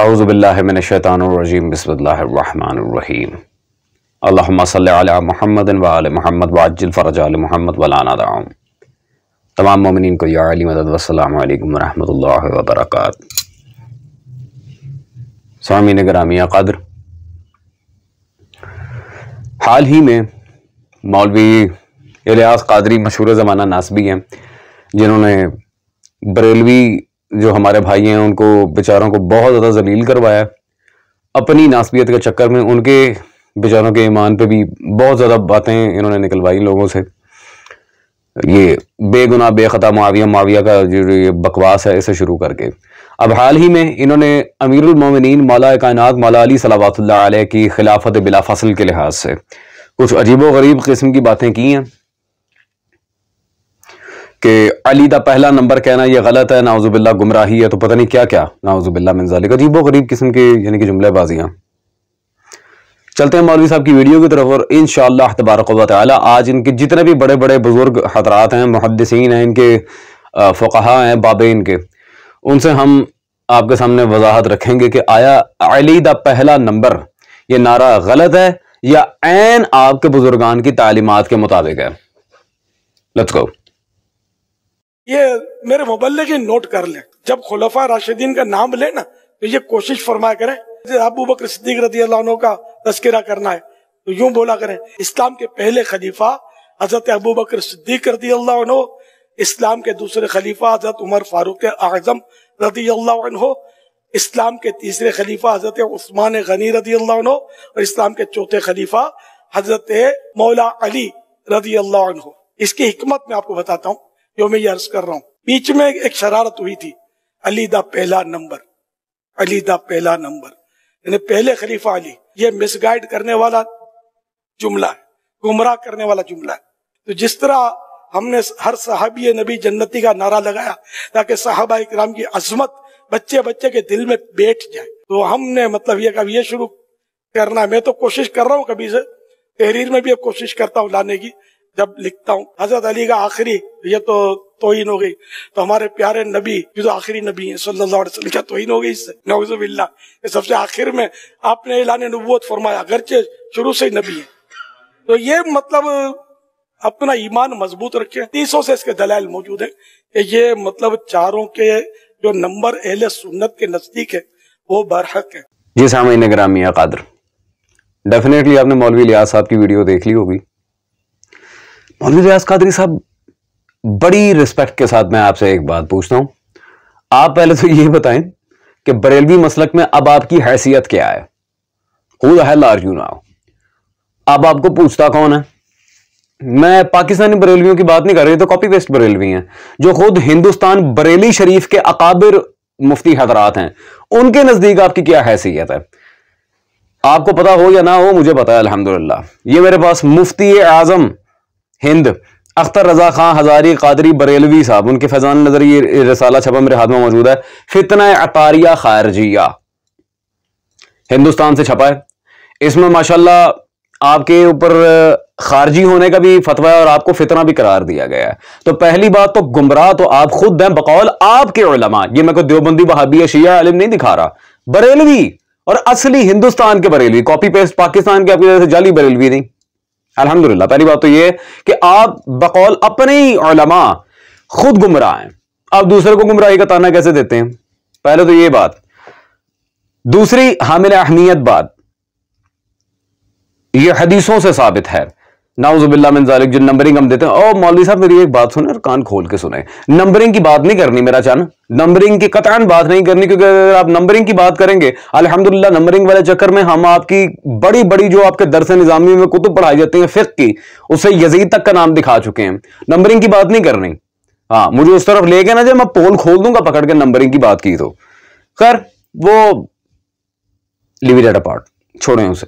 अज़बिल्लाशैतानरजीम बसमीम अल्लाम महमद वाल महमद महमद वलाना तमाम ममिन को मदद वसलम वबरक स्वामी ने ग्रामिया कदर हाल ही में मौलवी इलियास कादरी मशहूर ज़माना नासबी हैं जिन्होंने बरेलवी जो हमारे भाई हैं उनको बेचारों को बहुत ज़्यादा जलील करवाया अपनी नासबियत के चक्कर में उनके बेचारों के ईमान पे भी बहुत ज़्यादा बातें इन्होंने निकलवाई लोगों से ये बेगुनाह बेखता माविया माविया का जो ये बकवास है इसे शुरू करके अब हाल ही में इन्होंने अमीरमिन मौला कायनात मौला अली सलावात की खिलाफत बिलाफ़सल के लिहाज से कुछ अजीब व गरीब किस्म की बातें की हैं कि अली का पहला नंबर कहना यह गलत है नाउजुबिल्ला गुमराही है तो पता नहीं क्या क्या नाउजुबिल्ला मिनजालिक अजीबो गरीब किस्म के यानी कि जुमलेबाजियाँ चलते हैं मौलवी साहब की वीडियो की तरफ और इन शाह तबारक आज इनके जितने भी बड़े बड़े बुजुर्ग हजरात हैं मुहदसिन हैं इनके फ़कहा हैं बाबे इनके उनसे हम आपके सामने वजाहत रखेंगे कि आया अली का पहला नंबर ये नारा गलत है या एन आपके बुजुर्गान की तालीमत के मुताबिक है लेट्स गो ये मेरे मोबल्ले की नोट कर ले जब खुलफा राशिदीन का नाम ले ना तो ये कोशिश फरमाया करें अबू बकर सिद्दीक रजी अल्लाह का तस्करा करना है तो यूं बोला करें इस्लाम के पहले खलीफा हजरत अबू बकर सिद्दीक रजी अल्लाह इस्लाम के दूसरे खलीफा हजरत उमर फारूक आजम रजी अल्लाह इस्लाम के तीसरे खलीफा हजरत उस्मान गनी रजी अल्लाह और इस्लाम के चौथे खलीफा हजरत मौला अली रजी अल्लाह इसकी हिकमत मैं आपको बताता हूँ जो मैं ये अर्ज कर रहा हूं बीच में एक शरारत हुई थी अली दा पहला नंबर अली दा पहला नंबर यानी पहले खलीफा अली ये मिसगाइड करने वाला जुमला है गुमराह करने वाला जुमला है तो जिस तरह हमने हर साहबी नबी जन्नती का नारा लगाया ताकि साहबा इक्राम की अजमत बच्चे बच्चे के दिल में बैठ जाए तो हमने मतलब ये कभी ये शुरू करना मैं तो कोशिश कर रहा हूँ कभी से तहरीर में भी अब कोशिश करता हूँ लाने की जब लिखता हूँ हजरत अली का आखिरी ये तो तोहिन हो गई तो हमारे प्यारे नबी ये तो आखिरी नबी है सल्लल्लाहु अलैहि वसल्लम क्या तोहिन हो गई इससे नौजुबिल्ला ये सबसे आखिर में आपने ऐलान नबूत फरमाया अगरचे शुरू से ही नबी है तो ये मतलब अपना ईमान मजबूत रखे तीसों से इसके दलाल मौजूद है कि ये मतलब चारों के जो नंबर अहल सुन्नत के नजदीक है वो बरहक है जी सामने ग्रामीण कादर डेफिनेटली आपने मौलवी लिया साहब की वीडियो देख ली होगी मौलवी रियाज कादरी साहब बड़ी रिस्पेक्ट के साथ मैं आपसे एक बात पूछता हूं आप पहले तो ये बताएं कि बरेलवी मसलक में अब आपकी हैसियत क्या है who the hell are you now अब आपको पूछता कौन है मैं पाकिस्तानी बरेलवियों की बात नहीं कर रही तो कॉपी पेस्ट बरेलवी हैं जो खुद हिंदुस्तान बरेली शरीफ के अकाबिर मुफ्ती हजरात हैं उनके नजदीक आपकी क्या हैसियत है आपको पता हो या ना हो मुझे पता है अल्हम्दुलिल्लाह ये मेरे पास मुफ्ती आजम हिंद अख्तर रजा खां हजारी कादरी बरेलवी साहब उनके फैजान नजर ये रसाला छपा मेरे हाथ में मौजूद है फितना अतारिया खारजिया हिंदुस्तान से छपा है इसमें माशाल्लाह आपके ऊपर खारजी होने का भी फतवा है और आपको फितना भी करार दिया गया है तो पहली बात तो गुमराह तो आप खुद हैं बकौल आपके उलमा ये मैं कोई देवबंदी बहाबी या शिया आलिम नहीं दिखा रहा बरेलवी और असली हिंदुस्तान के बरेलवी कॉपी पेस्ट पाकिस्तान के आपकी जाली बरेलवी नहीं अलहमदिल्ला पहली बात तो ये कि आप बकौल अपने ही ओलमा खुद गुमराह हैं आप दूसरे को गुमराही का ताना कैसे देते हैं पहले तो ये बात दूसरी हामिल अहमियत बात यह हदीसों से साबित है नाउजुबिल्ला जो नंबरिंग हम देते हैं और मौलवी साहब मेरी एक बात सुने और कान खोल के सुने नंबरिंग की बात नहीं करनी मेरा चान नंबरिंग की कतान बात नहीं करनी क्योंकि अगर आप नंबरिंग की बात करेंगे अल्हम्दुलिल्लाह नंबरिंग वाले चक्कर में हम आपकी बड़ी बड़ी जो आपके दरस निज़ामी में कुतुब पढ़ाई जाती है फ़िक की उसे यजीद तक का नाम दिखा चुके हैं नंबरिंग की बात नहीं करनी हाँ मुझे उस तरफ ले ना जब मैं पोल खोल दूंगा पकड़ के नंबरिंग की बात की तो खैर वो लिविडेट अपार्ट छोड़े उसे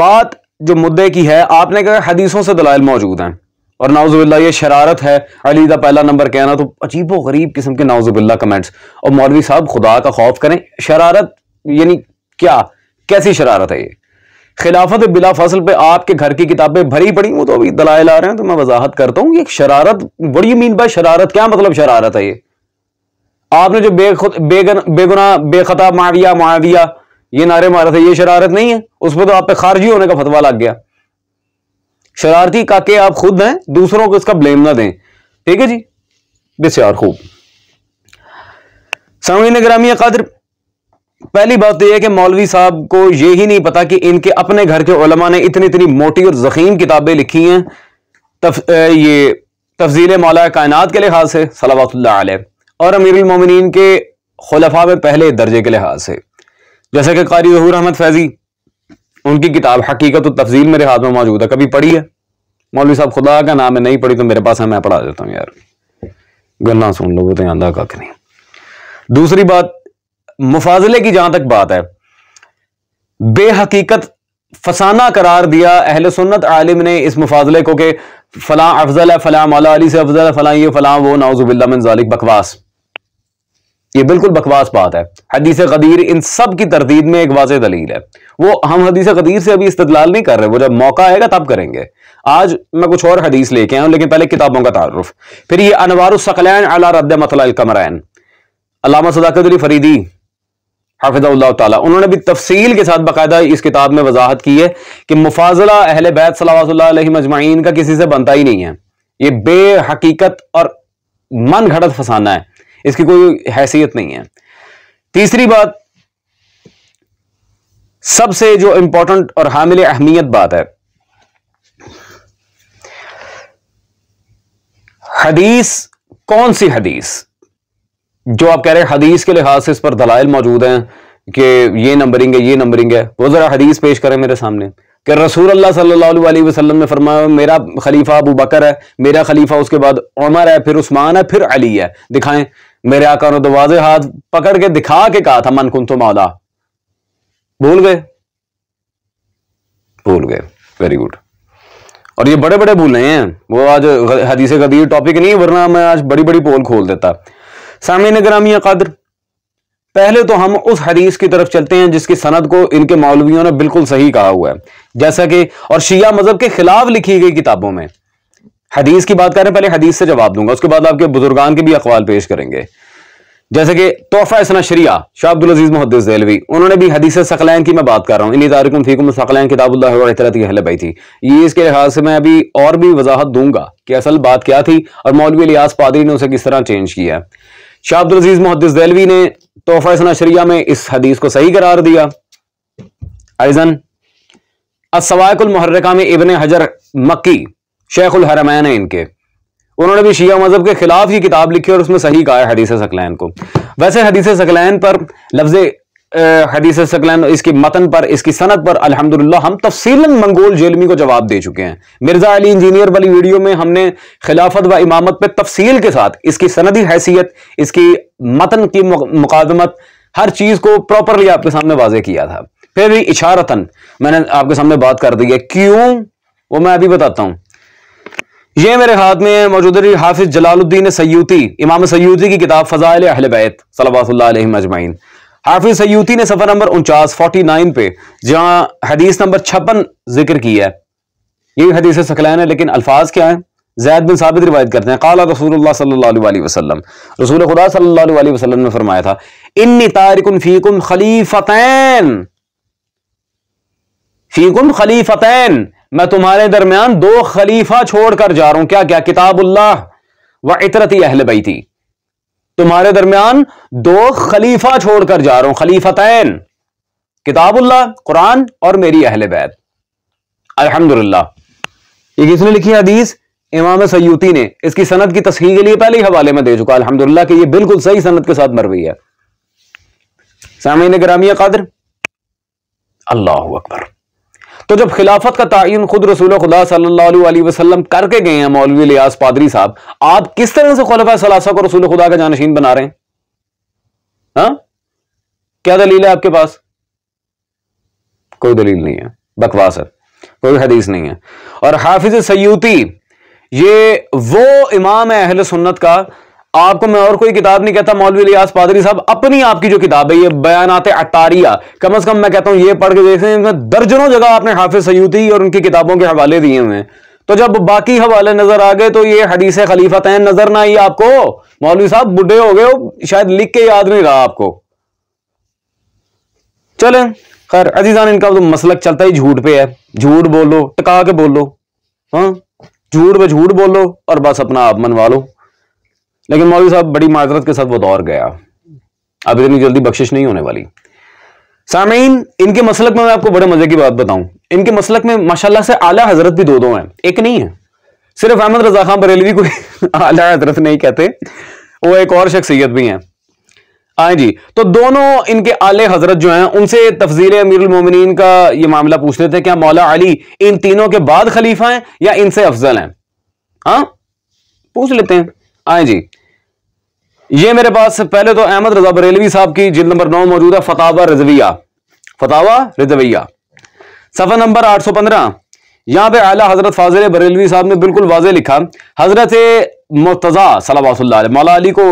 बात जो मुद्दे की है आपने कहा हदीसों से दलाइल मौजूद हैं और नाउजुबिल्ला ये शरारत है अली का पहला नंबर कहना तो अजीब व गरीब किस्म के नाउजुबिल्ला कमेंट्स और मौलवी साहब खुदा का खौफ करें शरारत यानी क्या कैसी शरारत है ये खिलाफत बिला फसल पे आपके घर की किताबें भरी पड़ी हूँ तो अभी दलाइल आ रहे हैं तो मैं वजाहत करता हूँ ये शरारत बड़ी मीन बाय शरारत क्या मतलब शरारत है ये आपने जो बेखुद बेगन बेगुना बेखता माविया माविया ये नारे मारा था ये शरारत नहीं है उस पर तो आप पे खारजी होने का फतवा लग गया शरारती काके आप खुद हैं दूसरों को इसका ब्लेम ना दें ठीक है जी बेसार खूब सामीन ग्रामीण कदर पहली बात तो यह है कि मौलवी साहब को यह ही नहीं पता कि इनके अपने घर के उलमा ने इतनी इतनी मोटी और जखीम किताबें लिखी हैं तफ, ये तफजील मौला कायनात के लिहाज से सलावत और अमीर अमीरमिन के खलफा में पहले दर्जे के लिहाज से जैसे कि कारी जहूर अहमद फैजी उनकी किताब हकीकत तो तफजील मेरे हाथ में मौजूद है कभी पढ़ी है मौलवी साहब खुदा का नाम है नहीं पढ़ी तो मेरे पास है मैं पढ़ा देता हूँ यार गन्ना सुन लो वो तो आंदा कख नहीं दूसरी बात मुफाजले की जहां तक बात है बेहकीकत फसाना करार दिया अहल सुन्नत आलिम ने इस मुफाजले को कि फला अफजल है फला मौला अली से अफजल है फला ये फला वो नाउजुबिल्ला मिन जालिक बकवास ये बिल्कुल बकवास बात है हदीस कदीर इन सब की तरदीद में एक वाज दलील है वो हम हदीस कदीर से अभी इस्तलाल नहीं कर रहे वो जब मौका आएगा तब करेंगे आज मैं कुछ और हदीस लेके आया हूँ लेकिन पहले किताबों का तारफ फिर ये अनवर सकलैन अला रद्द मतलमरैन अलामा सदाकत फरीदी हाफिज़ल्ला ताला उन्होंने भी तफसील के साथ बाकायदा इस किताब में वजाहत की है कि मुफाजला अहल बैत सलाम का किसी से बनता ही नहीं है ये बेहकीकत और मन घड़त फसाना है इसकी कोई हैसियत नहीं है तीसरी बात सबसे जो इंपॉर्टेंट और हामिल अहमियत बात है हदीस कौन सी हदीस जो आप कह रहे हैं हदीस के लिहाज से इस पर दलाइल मौजूद हैं कि ये नंबरिंग है ये नंबरिंग है वो ज़रा हदीस पेश करें मेरे सामने कि रसूल अल्लाह सल्लल्लाहु अलैहि वसल्लम ने फरमाया मेरा खलीफा अबू बकर है मेरा खलीफा उसके बाद उमर है फिर उस्मान है फिर अली है दिखाएं मेरे आका ने तो वाजे हाथ पकड़ के दिखा के कहा था मन कुंतु मौला भूल गए भूल गए वेरी गुड और ये बड़े बड़े भूल रहे हैं वो आज हदीस कदीर टॉपिक नहीं वरना मैं आज बड़ी बड़ी पोल खोल देता सामने ग्रामी कदर पहले तो हम उस हदीस की तरफ चलते हैं जिसकी सनद को इनके मौलवियों ने बिल्कुल सही कहा हुआ है जैसा कि और शिया मजहब के खिलाफ लिखी गई किताबों में हदीस की बात करें पहले हदीस से जवाब दूंगा उसके बाद आपके बुजुर्गान के भी अखवाल पेश करेंगे जैसे कि तोहफा इसना शरिया शाह अब्दुल अजीज मोहद्दीस देलवी उन्होंने भी हदीस सकलैन की मैं बात कर रहा हूँ इन्हीं तारकुम फीकुम सकलैन किताबुल्लाहत की हल बई थी ये इसके लिहाज से मैं अभी और भी वजाहत दूंगा कि असल बात क्या थी और मौलवी लियास पादरी ने उसे किस तरह चेंज किया शाह अब्दुल अजीज मोहद्दीस देलवी ने तोहफा इसना शरिया में इस हदीस को सही करार दिया आइजन असवाकुल मुहर्रका में इबन हजर मक्की शेखुल हरमैन है इनके उन्होंने भी शिया मजहब के खिलाफ ही किताब लिखी और उसमें सही कहा है हदीस सकलैन को वैसे हदीस सकलैन पर लफ्ज हदीस सकलैन इसकी मतन पर इसकी सनत पर अल्हम्दुलिल्लाह हम तफसीलन मंगोल जेलमी को जवाब दे चुके हैं मिर्जा अली इंजीनियर वाली वीडियो में हमने खिलाफत व इमामत पर तफसील के साथ इसकी सनदी हैसियत इसकी मतन की मुकादमत हर चीज़ को प्रॉपरली आपके सामने वाजे किया था फिर भी इशारतन मैंने आपके सामने बात कर दी है क्यों वो मैं अभी बताता हूँ ये मेरे हाथ में मौजूद हाफिज जलालुद्दीन सयूती इमाम सयूती की किताब फजाइल अहल बैत सलाम अजमाइन हाफिज सयूती ने सफ़र नंबर उनचास फोर्टी नाइन पे जहाँ हदीस नंबर छप्पन जिक्र की है ये हदीस सकलैन है लेकिन अल्फाज क्या है जैद बिन साबित रिवायत करते हैं काला रसूल सल्लाम रसूल खुदा सल्लाम ने फरमाया था इन्नी तारिकुन फीकुम खलीफतैन फीकुम खलीफतैन मैं तुम्हारे दरमियान दो खलीफा छोड़कर जा रहा हूं क्या क्या किताबुल्लाह व इतरती अहल बैती तुम्हारे दरमियान दो खलीफा छोड़कर जा रहा हूं खलीफतैन किताबुल्लाह कुरान और मेरी अहल बैत अल्हम्दुलिल्लाह ये किसने लिखी हदीस इमाम सयूती ने इसकी सनद की तस्ही के लिए पहले ही हवाले में दे चुका अलहमदुल्ला कि ये बिल्कुल सही सनद के साथ मर हुई है सामीन ग्रामिया कदर अल्लाह अकबर तो जब खिलाफत का तयन खुद रसूल खुदा सल्लाम करके गए हैं मौलवी लियास पादरी साहब आप किस तरह से खलफा सलासा को रसूल खुदा का जानशीन बना रहे हैं हा? क्या दलील है आपके पास कोई दलील नहीं है बकवास है कोई हदीस नहीं है और हाफिज सयूती ये वो इमाम है अहल सुन्नत का आपको मैं और कोई किताब नहीं कहता मौलवी लियास पादरी साहब अपनी आपकी जो किताब है ये बयानात अटारिया कम अज कम मैं कहता हूं ये पढ़ के देख इसमें दर्जनों जगह आपने हाफिज सयूती और उनकी किताबों के हवाले दिए हुए हैं तो जब बाकी हवाले नजर आ गए तो ये हदीस खलीफा तैन नजर ना आई आपको मौलवी साहब बुढ़े हो गए हो शायद लिख के याद नहीं रहा आपको चले खैर अजीजान इनका तो मसलक चलता ही झूठ पे है झूठ बोलो टका के बोलो हाँ झूठ पे झूठ बोलो और बस अपना आप मनवा लो लेकिन मौलवी साहब बड़ी माजरत के साथ वो दौर गया अब इतनी जल्दी बख्शिश नहीं होने वाली सामीन इनके मसलक में मैं आपको बड़े मजे की बात बताऊं इनके मसलक में माशाल्लाह से आला हजरत भी दो दो हैं एक नहीं है सिर्फ अहमद रजा खान बरेलवी को आला हजरत नहीं कहते वो एक और शख्सियत भी हैं आए हाँ जी तो दोनों इनके आले हजरत जो हैं उनसे तफजील अमीरमिन का ये मामला पूछ लेते थे क्या मौला अली इन तीनों के बाद खलीफा हैं या इनसे अफजल हैं हाँ पूछ लेते हैं आए हाँ जी ये मेरे पास पहले तो अहमद रजा बरेलवी साहब की जिल नंबर नौ मौजूद है फतावा रजविया फतावा रजविया सफा नंबर आठ सौ पंद्रह यहाँ पे आला हजरत फाजिल बरेलवी साहब ने बिल्कुल वाजे लिखा हजरत मुर्तज़ा सलावासल्ला मौला अली को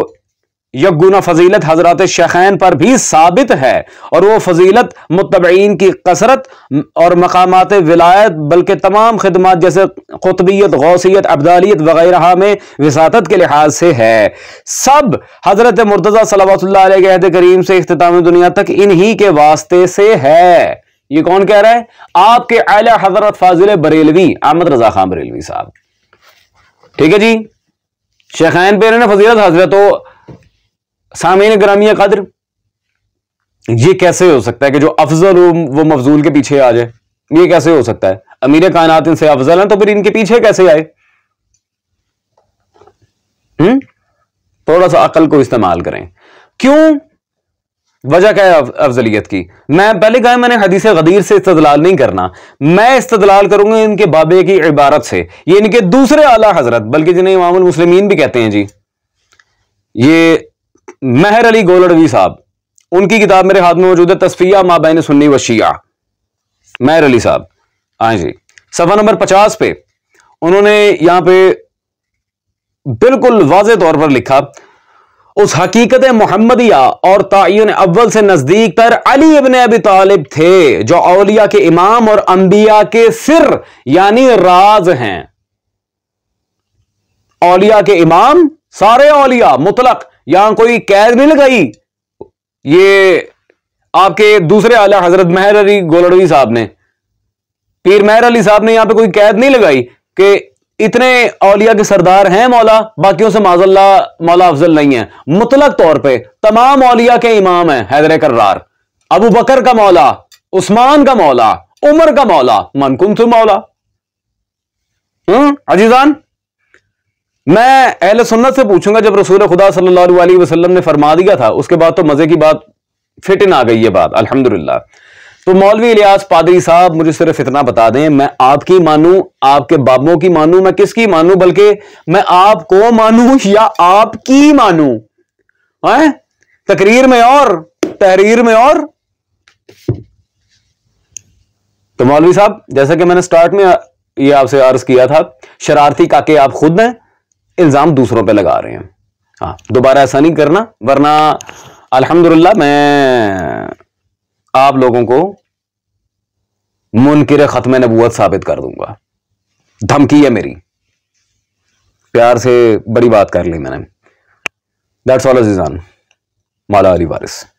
यगुना फजीलत हजरत शेखैन पर भी साबित है और वह फजीलत मुतबीन की कसरत और मकाम विलायत बल्कि तमाम खदमात जैसे खुतबियत गौसीत अब्दालियत वगैरह में वसात के लिहाज से है सब हजरत मुर्तज़ा सलाहद करीम से अख्ताम दुनिया तक इन्हीं के वास्ते से है ये कौन कह रहा है आपके आला हजरत फाजिल बरेलवी अहमद रजा खान बरेलवी साहब ठीक है जी शेखैन पे इन्होंने फजीलत हासिल है तो सामीन ग्रामिया कदर ये कैसे हो सकता है कि जो अफजल हो वो मफजूल के पीछे आ जाए ये कैसे हो सकता है अमीर कायनात इनसे अफजल है तो फिर इनके पीछे कैसे आए हम्म थोड़ा सा अकल को इस्तेमाल करें क्यों वजह क्या है अफजलियत की मैं पहले कहा मैंने हदीस गदीर से इस्तलाल नहीं करना मैं इस्तलाल करूंगा इनके बाबे की इबारत से ये इनके दूसरे आला हजरत बल्कि जिन्हें इमाम मुस्लिमीन भी कहते हैं जी ये महर अली गोलड़वी साहब उनकी किताब मेरे हाथ में मौजूद है तस्फिया बहन सुन्नी वशिया महर अली साहब हाँ जी सफा नंबर पचास पे उन्होंने यहां पे बिल्कुल वाज तौर पर लिखा उस हकीकत मोहम्मदिया और तयन अव्वल से नजदीक तर अली इबन अबी तालिब थे जो अलिया के इमाम और अंबिया के सिर यानी राज हैं औलिया के इमाम सारे औलिया मुतलक यहां कोई कैद नहीं लगाई ये आपके दूसरे आला हजरत मेहर अली गोलड़वी साहब ने पीर मेहर अली साहब ने यहां पे कोई कैद नहीं लगाई कि इतने औलिया के सरदार हैं मौला बाकियों से माजल्ला मौला अफजल नहीं है मुतलक तौर पे तमाम औलिया के इमाम है हैदर करार अबू बकर का मौला उस्मान का मौला उमर का मौला मनकुम मौला हम्म अजीजान मैं अहल सुन्नत से पूछूंगा जब रसूल खुदा सल्लल्लाहु अलैहि वसल्लम ने फरमा दिया था उसके बाद तो मजे की बात फिट इन आ गई ये बात अल्हम्दुलिल्लाह तो मौलवी इलियास पादरी साहब मुझे सिर्फ इतना बता दें मैं आपकी मानू आपके बाबों की मानू मैं किसकी मानू बल्कि मैं आपको मानू या आपकी मानू है तकरीर में और तहरीर में और तो मौलवी साहब जैसा कि मैंने स्टार्ट में ये आपसे अर्ज किया था शरारती काके आप खुद हैं इल्ज़ाम दूसरों पे लगा रहे हैं हाँ दोबारा ऐसा नहीं करना वरना अल्हम्दुलिल्लाह मैं आप लोगों को मुनकर ख़त्म नबूत साबित कर दूंगा धमकी है मेरी प्यार से बड़ी बात कर ली मैंने दैट्स ऑल अजीज़ान माला अली वारिस